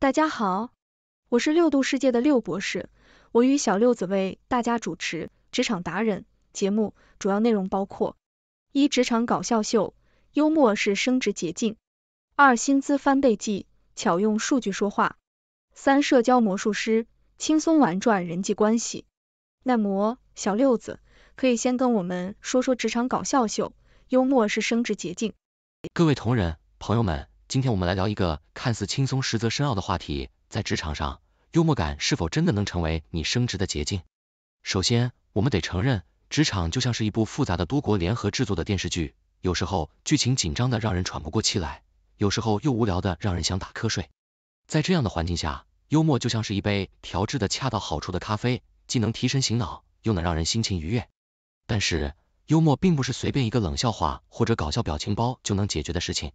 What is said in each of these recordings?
大家好，我是六度世界的六博士，我与小六子为大家主持《职场达人》节目，主要内容包括：一、职场搞笑秀，幽默是升职捷径；二、薪资翻倍计，巧用数据说话；三、社交魔术师，轻松玩转人际关系。那么，小六子可以先跟我们说说职场搞笑秀，幽默是升职捷径。各位同仁、朋友们。今天我们来聊一个看似轻松，实则深奥的话题，在职场上，幽默感是否真的能成为你升职的捷径？首先，我们得承认，职场就像是一部复杂的多国联合制作的电视剧，有时候剧情紧张的让人喘不过气来，有时候又无聊的让人想打瞌睡。在这样的环境下，幽默就像是一杯调制的恰到好处的咖啡，既能提神醒脑，又能让人心情愉悦。但是，幽默并不是随便一个冷笑话或者搞笑表情包就能解决的事情。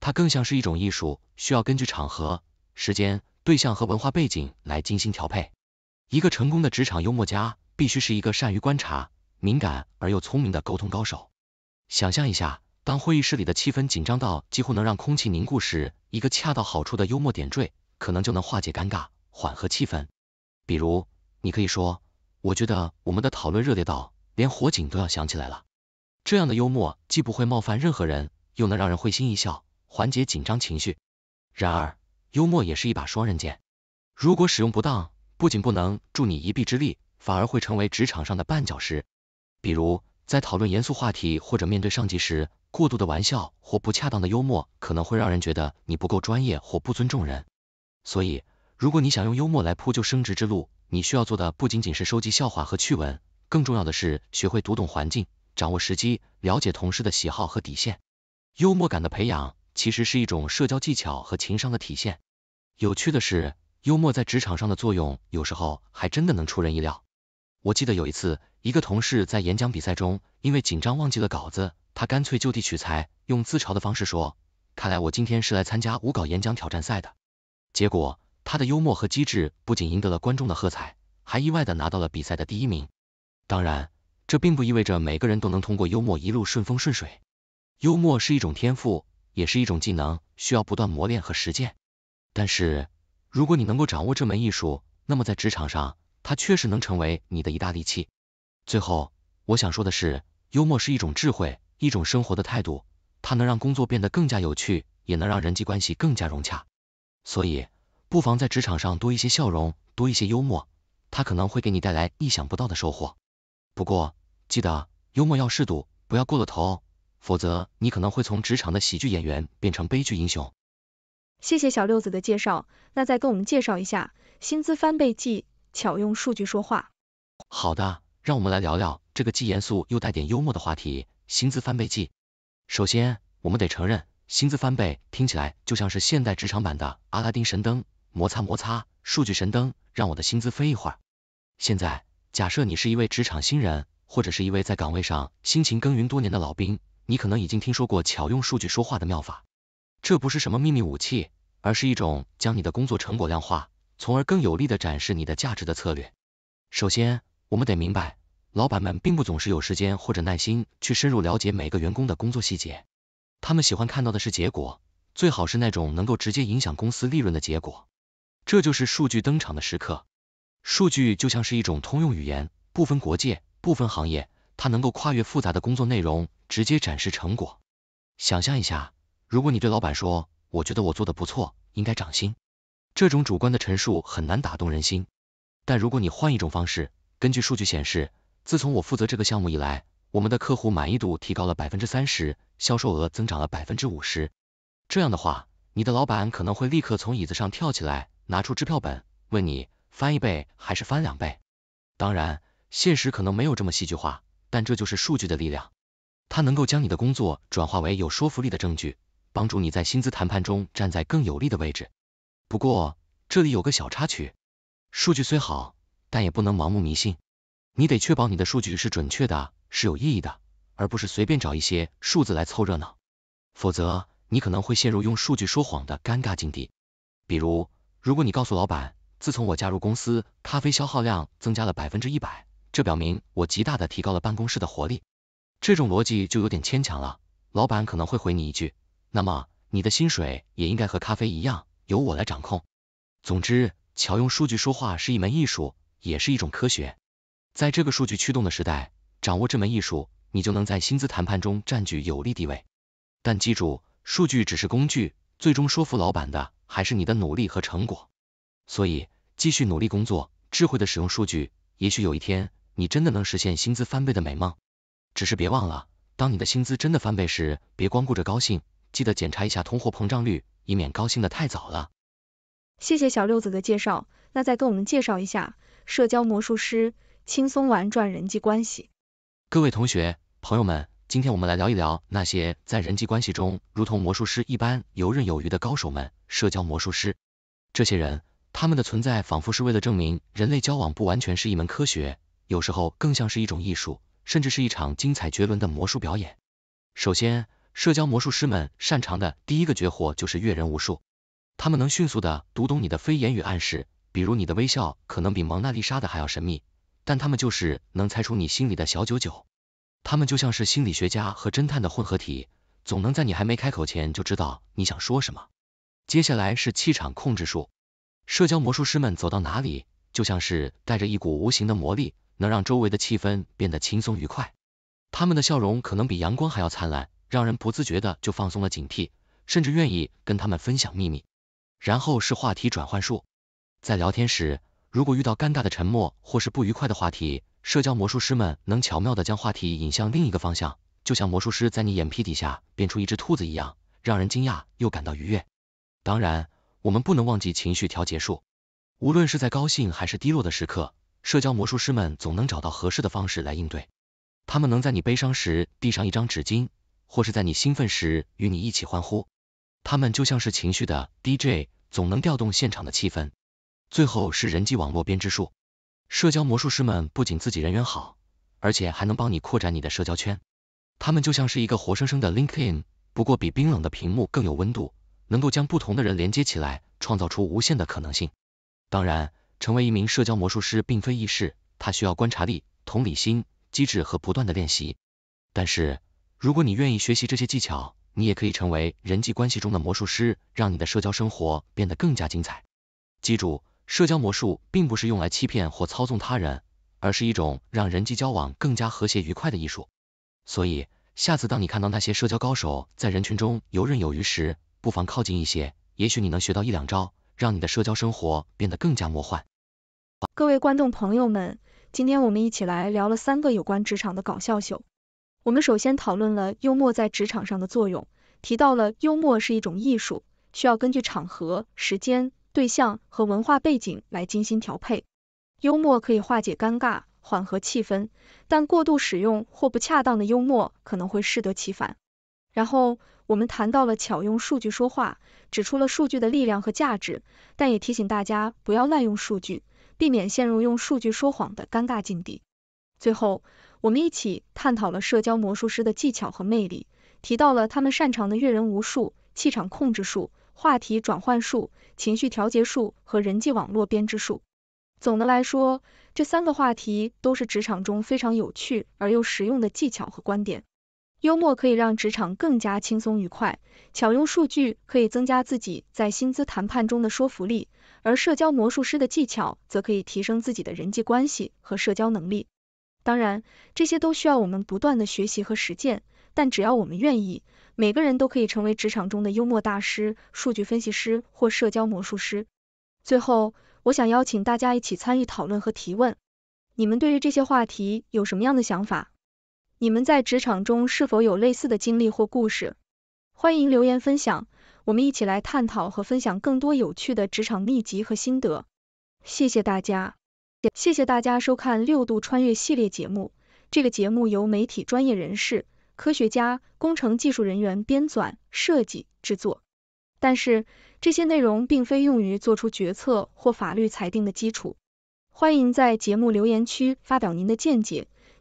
它更像是一种艺术，需要根据场合、时间、对象和文化背景来精心调配。一个成功的职场幽默家，必须是一个善于观察、敏感而又聪明的沟通高手。想象一下，当会议室里的气氛紧张到几乎能让空气凝固时，一个恰到好处的幽默点缀，可能就能化解尴尬，缓和气氛。比如，你可以说：“我觉得我们的讨论热烈到连火警都要响起来了。”这样的幽默既不会冒犯任何人，又能让人会心一笑。缓解紧张情绪。然而，幽默也是一把双刃剑，如果使用不当，不仅不能助你一臂之力，反而会成为职场上的绊脚石。比如，在讨论严肃话题或者面对上级时，过度的玩笑或不恰当的幽默，可能会让人觉得你不够专业或不尊重人。所以，如果你想用幽默来铺就升职之路，你需要做的不仅仅是收集笑话和趣闻，更重要的是学会读懂环境，掌握时机，了解同事的喜好和底线。幽默感的培养。其实是一种社交技巧和情商的体现。有趣的是，幽默在职场上的作用有时候还真的能出人意料。我记得有一次，一个同事在演讲比赛中因为紧张忘记了稿子，他干脆就地取材，用自嘲的方式说：“看来我今天是来参加无稿演讲挑战赛的。”结果，他的幽默和机智不仅赢得了观众的喝彩，还意外的拿到了比赛的第一名。当然，这并不意味着每个人都能通过幽默一路顺风顺水。幽默是一种天赋。也是一种技能，需要不断磨练和实践。但是，如果你能够掌握这门艺术，那么在职场上，它确实能成为你的一大利器。最后，我想说的是，幽默是一种智慧，一种生活的态度，它能让工作变得更加有趣，也能让人际关系更加融洽。所以，不妨在职场上多一些笑容，多一些幽默，它可能会给你带来意想不到的收获。不过，记得幽默要适度，不要过了头哦。否则，你可能会从职场的喜剧演员变成悲剧英雄。谢谢小六子的介绍，那再跟我们介绍一下薪资翻倍计，巧用数据说话。好的，让我们来聊聊这个既严肃又带点幽默的话题——薪资翻倍计。首先，我们得承认，薪资翻倍听起来就像是现代职场版的阿拉丁神灯，摩擦摩擦，数据神灯让我的薪资飞一会儿。现在，假设你是一位职场新人，或者是一位在岗位上辛勤耕耘多年的老兵。你可能已经听说过巧用数据说话的妙法，这不是什么秘密武器，而是一种将你的工作成果量化，从而更有力的展示你的价值的策略。首先，我们得明白，老板们并不总是有时间或者耐心去深入了解每个员工的工作细节，他们喜欢看到的是结果，最好是那种能够直接影响公司利润的结果。这就是数据登场的时刻。数据就像是一种通用语言，不分国界，不分行业。它能够跨越复杂的工作内容，直接展示成果。想象一下，如果你对老板说，我觉得我做的不错，应该涨薪，这种主观的陈述很难打动人心。但如果你换一种方式，根据数据显示，自从我负责这个项目以来，我们的客户满意度提高了百分之三十，销售额增长了百分之五十。这样的话，你的老板可能会立刻从椅子上跳起来，拿出支票本，问你翻一倍还是翻两倍。当然，现实可能没有这么戏剧化。但这就是数据的力量，它能够将你的工作转化为有说服力的证据，帮助你在薪资谈判中站在更有利的位置。不过，这里有个小插曲，数据虽好，但也不能盲目迷信。你得确保你的数据是准确的，是有意义的，而不是随便找一些数字来凑热闹。否则，你可能会陷入用数据说谎的尴尬境地。比如，如果你告诉老板，自从我加入公司，咖啡消耗量增加了百分之一百。这表明我极大的提高了办公室的活力，这种逻辑就有点牵强了。老板可能会回你一句：“那么你的薪水也应该和咖啡一样，由我来掌控。”总之，巧用数据说话是一门艺术，也是一种科学。在这个数据驱动的时代，掌握这门艺术，你就能在薪资谈判中占据有利地位。但记住，数据只是工具，最终说服老板的还是你的努力和成果。所以，继续努力工作，智慧的使用数据，也许有一天。你真的能实现薪资翻倍的美梦，只是别忘了，当你的薪资真的翻倍时，别光顾着高兴，记得检查一下通货膨胀率，以免高兴的太早了。谢谢小六子的介绍，那再跟我们介绍一下社交魔术师，轻松玩转人际关系。各位同学、朋友们，今天我们来聊一聊那些在人际关系中如同魔术师一般游刃有余的高手们——社交魔术师。这些人，他们的存在仿佛是为了证明人类交往不完全是一门科学。有时候更像是一种艺术，甚至是一场精彩绝伦的魔术表演。首先，社交魔术师们擅长的第一个绝活就是阅人无数，他们能迅速的读懂你的非言语暗示，比如你的微笑可能比蒙娜丽莎的还要神秘，但他们就是能猜出你心里的小九九。他们就像是心理学家和侦探的混合体，总能在你还没开口前就知道你想说什么。接下来是气场控制术，社交魔术师们走到哪里，就像是带着一股无形的魔力。能让周围的气氛变得轻松愉快，他们的笑容可能比阳光还要灿烂，让人不自觉的就放松了警惕，甚至愿意跟他们分享秘密。然后是话题转换术，在聊天时，如果遇到尴尬的沉默或是不愉快的话题，社交魔术师们能巧妙的将话题引向另一个方向，就像魔术师在你眼皮底下变出一只兔子一样，让人惊讶又感到愉悦。当然，我们不能忘记情绪调节术，无论是在高兴还是低落的时刻。社交魔术师们总能找到合适的方式来应对，他们能在你悲伤时递上一张纸巾，或是在你兴奋时与你一起欢呼。他们就像是情绪的 DJ，总能调动现场的气氛。最后是人际网络编织术，社交魔术师们不仅自己人缘好，而且还能帮你扩展你的社交圈。他们就像是一个活生生的 LinkedIn，不过比冰冷的屏幕更有温度，能够将不同的人连接起来，创造出无限的可能性。当然。成为一名社交魔术师并非易事，它需要观察力、同理心、机智和不断的练习。但是，如果你愿意学习这些技巧，你也可以成为人际关系中的魔术师，让你的社交生活变得更加精彩。记住，社交魔术并不是用来欺骗或操纵他人，而是一种让人际交往更加和谐愉快的艺术。所以，下次当你看到那些社交高手在人群中游刃有余时，不妨靠近一些，也许你能学到一两招。让你的社交生活变得更加魔幻。各位观众朋友们，今天我们一起来聊了三个有关职场的搞笑秀。我们首先讨论了幽默在职场上的作用，提到了幽默是一种艺术，需要根据场合、时间、对象和文化背景来精心调配。幽默可以化解尴尬，缓和气氛，但过度使用或不恰当的幽默可能会适得其反。然后我们谈到了巧用数据说话，指出了数据的力量和价值，但也提醒大家不要滥用数据，避免陷入用数据说谎的尴尬境地。最后，我们一起探讨了社交魔术师的技巧和魅力，提到了他们擅长的阅人无数、气场控制术、话题转换术、情绪调节术和人际网络编织术。总的来说，这三个话题都是职场中非常有趣而又实用的技巧和观点。幽默可以让职场更加轻松愉快，巧用数据可以增加自己在薪资谈判中的说服力，而社交魔术师的技巧则可以提升自己的人际关系和社交能力。当然，这些都需要我们不断的学习和实践，但只要我们愿意，每个人都可以成为职场中的幽默大师、数据分析师或社交魔术师。最后，我想邀请大家一起参与讨论和提问，你们对于这些话题有什么样的想法？你们在职场中是否有类似的经历或故事？欢迎留言分享，我们一起来探讨和分享更多有趣的职场秘籍和心得。谢谢大家，谢谢大家收看六度穿越系列节目。这个节目由媒体专业人士、科学家、工程技术人员编纂、设计、制作，但是这些内容并非用于做出决策或法律裁定的基础。欢迎在节目留言区发表您的见解。